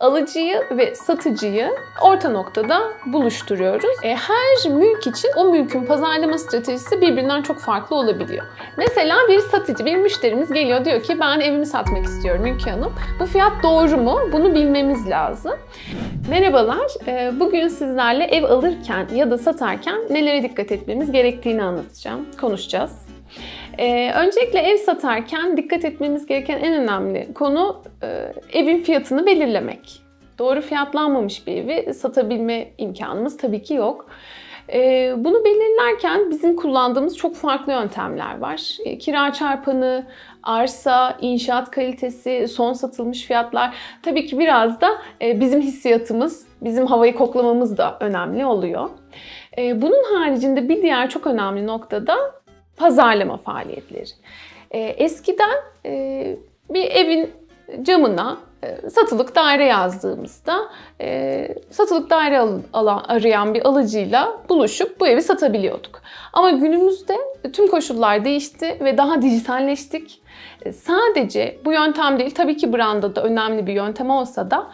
alıcıyı ve satıcıyı orta noktada buluşturuyoruz. E, her mülk için o mülkün pazarlama stratejisi birbirinden çok farklı olabiliyor. Mesela bir satıcı, bir müşterimiz geliyor diyor ki ben evimi satmak istiyorum Ülke Hanım. Bu fiyat doğru mu? Bunu bilmemiz lazım. Merhabalar. E, bugün sizlerle ev alırken ya da satarken nelere dikkat etmemiz gerektiğini anlatacağım. Konuşacağız. Ee, öncelikle ev satarken dikkat etmemiz gereken en önemli konu e, evin fiyatını belirlemek. Doğru fiyatlanmamış bir evi satabilme imkanımız tabii ki yok. E, bunu belirlerken bizim kullandığımız çok farklı yöntemler var. E, kira çarpanı, arsa, inşaat kalitesi, son satılmış fiyatlar. Tabii ki biraz da e, bizim hissiyatımız, bizim havayı koklamamız da önemli oluyor. E, bunun haricinde bir diğer çok önemli noktada pazarlama faaliyetleri. E, eskiden e, bir evin camına e, satılık daire yazdığımızda e, satılık daire alan, arayan bir alıcıyla buluşup bu evi satabiliyorduk. Ama günümüzde tüm koşullar değişti ve daha dijitalleştik. E, sadece bu yöntem değil, tabii ki branda da önemli bir yöntem olsa da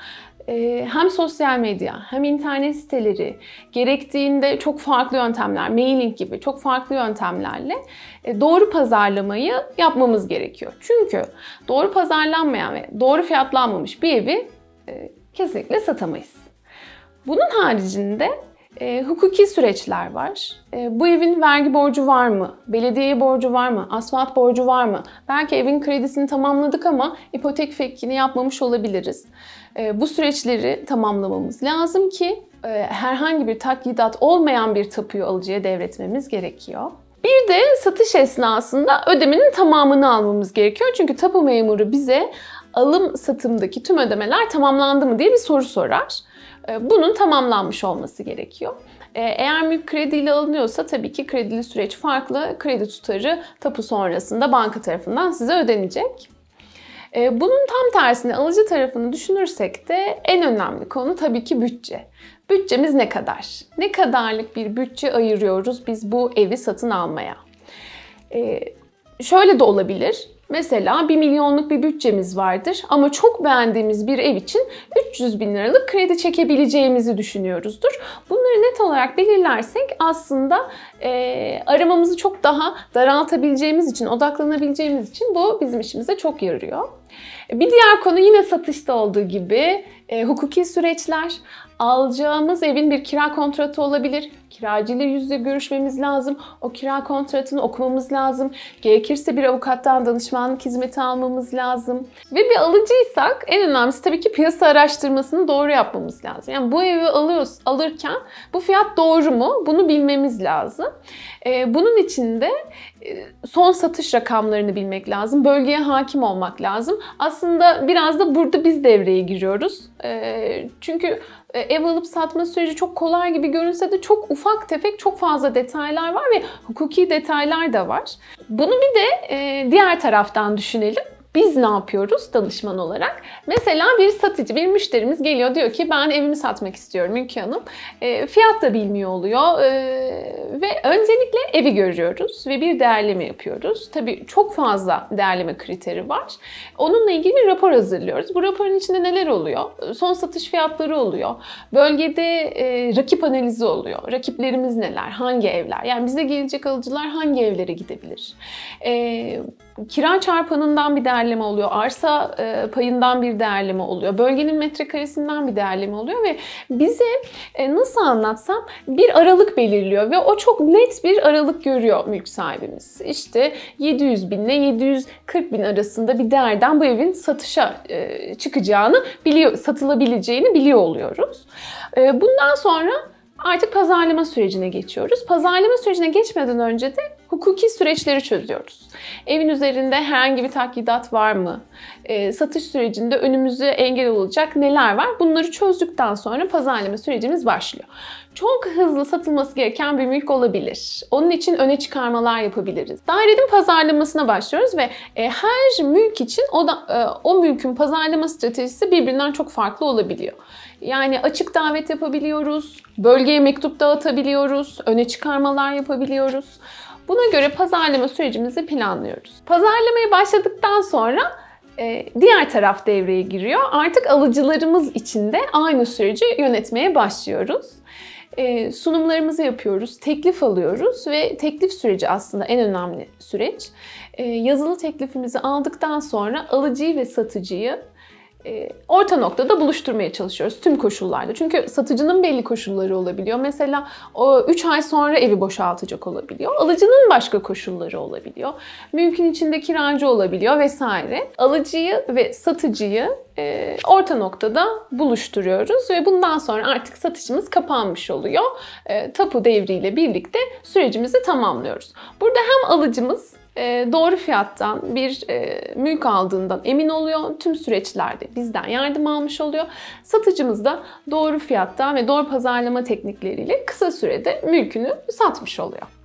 ee, hem sosyal medya hem internet siteleri gerektiğinde çok farklı yöntemler, mailing gibi çok farklı yöntemlerle e, doğru pazarlamayı yapmamız gerekiyor. Çünkü doğru pazarlanmayan ve doğru fiyatlanmamış bir evi e, kesinlikle satamayız. Bunun haricinde e, hukuki süreçler var. E, bu evin vergi borcu var mı? Belediyeye borcu var mı? Asfalt borcu var mı? Belki evin kredisini tamamladık ama ipotek fekkini yapmamış olabiliriz. E, bu süreçleri tamamlamamız lazım ki e, herhangi bir takyidat olmayan bir tapuyu alıcıya devretmemiz gerekiyor. Bir de satış esnasında ödemenin tamamını almamız gerekiyor. Çünkü tapu memuru bize alım satımdaki tüm ödemeler tamamlandı mı diye bir soru sorar. Ee, bunun tamamlanmış olması gerekiyor. Ee, eğer mülk krediyle alınıyorsa tabii ki kredili süreç farklı. Kredi tutarı tapu sonrasında banka tarafından size ödenecek. Ee, bunun tam tersini alıcı tarafını düşünürsek de en önemli konu tabii ki bütçe. Bütçemiz ne kadar? Ne kadarlık bir bütçe ayırıyoruz biz bu evi satın almaya? şöyle de olabilir. Mesela 1 milyonluk bir bütçemiz vardır ama çok beğendiğimiz bir ev için 300 bin liralık kredi çekebileceğimizi düşünüyoruzdur. Bunları net olarak belirlersek aslında e, aramamızı çok daha daraltabileceğimiz için, odaklanabileceğimiz için bu bizim işimize çok yarıyor. Bir diğer konu yine satışta olduğu gibi e, hukuki süreçler. Alacağımız evin bir kira kontratı olabilir. Kiracıyla yüzle görüşmemiz lazım. O kira kontratını okumamız lazım. Gerekirse bir avukattan danışmanlık hizmeti almamız lazım. Ve bir alıcıysak en önemlisi tabii ki piyasa araştırmasını doğru yapmamız lazım. Yani bu evi alıyoruz, alırken bu fiyat doğru mu? Bunu bilmemiz lazım. Ee, bunun için de e, son satış rakamlarını bilmek lazım. Bölgeye hakim olmak lazım. Aslında biraz da burada biz devreye giriyoruz. Ee, çünkü e, ev alıp satma süreci çok kolay gibi görünse de çok ufak tefek çok fazla detaylar var ve hukuki detaylar da var. Bunu bir de e, diğer taraftan düşünelim. Biz ne yapıyoruz danışman olarak? Mesela bir satıcı, bir müşterimiz geliyor diyor ki ben evimi satmak istiyorum Ülke Hanım. E, fiyat da bilmiyor oluyor e, ve öncelikle evi görüyoruz ve bir değerleme yapıyoruz. Tabii çok fazla değerleme kriteri var. Onunla ilgili bir rapor hazırlıyoruz. Bu raporun içinde neler oluyor? Son satış fiyatları oluyor. Bölgede e, rakip analizi oluyor. Rakiplerimiz neler? Hangi evler? Yani bize gelecek alıcılar hangi evlere gidebilir? E, kira çarpanından bir değerleme oluyor, arsa e, payından bir değerleme oluyor, bölgenin metrekaresinden bir değerleme oluyor ve bize e, nasıl anlatsam bir aralık belirliyor ve o çok net bir aralık görüyor mülk sahibimiz. İşte 700 bin ile 740 bin arasında bir değerden bu evin satışa e, çıkacağını biliyor, satılabileceğini biliyor oluyoruz. E, bundan sonra Artık pazarlama sürecine geçiyoruz. Pazarlama sürecine geçmeden önce de hukuki süreçleri çözüyoruz. Evin üzerinde herhangi bir takidat var mı? E, satış sürecinde önümüzü engel olacak neler var? Bunları çözdükten sonra pazarlama sürecimiz başlıyor. Çok hızlı satılması gereken bir mülk olabilir. Onun için öne çıkarmalar yapabiliriz. Dairenin pazarlamasına başlıyoruz ve e, her mülk için o, da, e, o mülkün pazarlama stratejisi birbirinden çok farklı olabiliyor. Yani açık davet yapabiliyoruz, bölgeye mektup dağıtabiliyoruz, öne çıkarmalar yapabiliyoruz. Buna göre pazarlama sürecimizi planlıyoruz. Pazarlamaya başladıktan sonra e, diğer taraf devreye giriyor. Artık alıcılarımız için de aynı süreci yönetmeye başlıyoruz. E, sunumlarımızı yapıyoruz, teklif alıyoruz ve teklif süreci aslında en önemli süreç. E, yazılı teklifimizi aldıktan sonra alıcıyı ve satıcıyı e, orta noktada buluşturmaya çalışıyoruz tüm koşullarda. Çünkü satıcının belli koşulları olabiliyor. Mesela o 3 ay sonra evi boşaltacak olabiliyor. Alıcının başka koşulları olabiliyor. Mümkün içinde kiracı olabiliyor vesaire. Alıcıyı ve satıcıyı e, orta noktada buluşturuyoruz ve bundan sonra artık satışımız kapanmış oluyor. E, tapu devriyle birlikte sürecimizi tamamlıyoruz. Burada hem alıcımız ee, doğru fiyattan bir e, mülk aldığından emin oluyor. Tüm süreçlerde bizden yardım almış oluyor. Satıcımız da doğru fiyattan ve doğru pazarlama teknikleriyle kısa sürede mülkünü satmış oluyor.